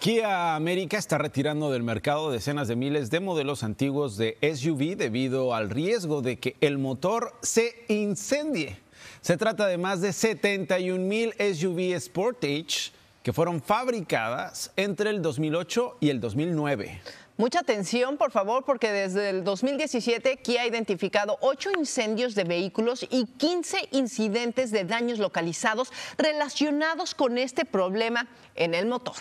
Kia América está retirando del mercado decenas de miles de modelos antiguos de SUV debido al riesgo de que el motor se incendie. Se trata de más de 71 mil SUV Sportage que fueron fabricadas entre el 2008 y el 2009. Mucha atención, por favor, porque desde el 2017 Kia ha identificado 8 incendios de vehículos y 15 incidentes de daños localizados relacionados con este problema en el motor.